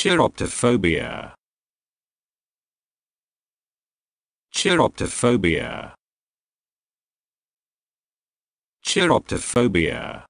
Chiroptophobia. Chiroptophobia. Chiroptophobia.